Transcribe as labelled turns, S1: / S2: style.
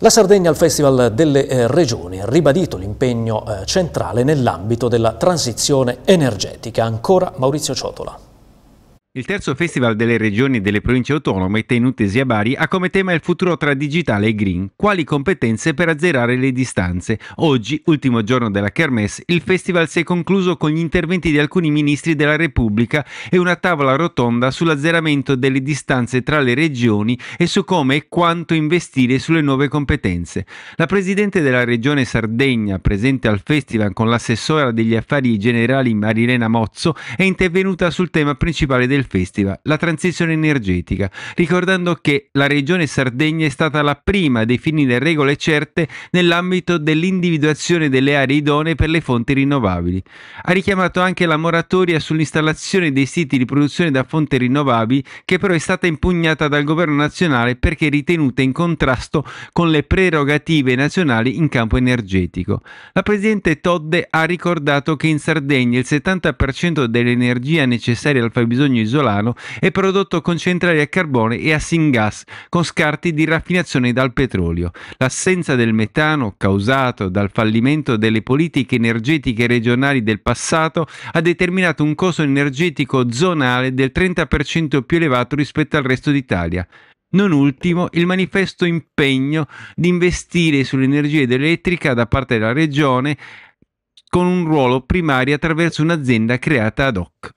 S1: La Sardegna al Festival delle eh, Regioni ha ribadito l'impegno eh, centrale nell'ambito della transizione energetica. Ancora Maurizio Ciotola. Il terzo
S2: Festival delle Regioni e delle Province Autonome, tenutesi a Bari, ha come tema il futuro tra digitale e green, quali competenze per azzerare le distanze. Oggi, ultimo giorno della Kermesse, il festival si è concluso con gli interventi di alcuni ministri della Repubblica e una tavola rotonda sull'azzeramento delle distanze tra le regioni e su come e quanto investire sulle nuove competenze. La Presidente della Regione Sardegna, presente al festival con l'assessora degli affari generali Marilena Mozzo, è intervenuta sul tema principale del festival, la transizione energetica, ricordando che la regione Sardegna è stata la prima a definire regole certe nell'ambito dell'individuazione delle aree idonee per le fonti rinnovabili. Ha richiamato anche la moratoria sull'installazione dei siti di produzione da fonti rinnovabili che però è stata impugnata dal governo nazionale perché ritenuta in contrasto con le prerogative nazionali in campo energetico. La presidente Todde ha ricordato che in Sardegna il 70% dell'energia necessaria al fabbisogno Isolano è prodotto con centrali a carbone e a syngas con scarti di raffinazione dal petrolio. L'assenza del metano causato dal fallimento delle politiche energetiche regionali del passato ha determinato un costo energetico zonale del 30% più elevato rispetto al resto d'Italia. Non ultimo, il manifesto impegno di investire sull'energia elettrica da parte della Regione con un ruolo primario attraverso un'azienda creata ad hoc.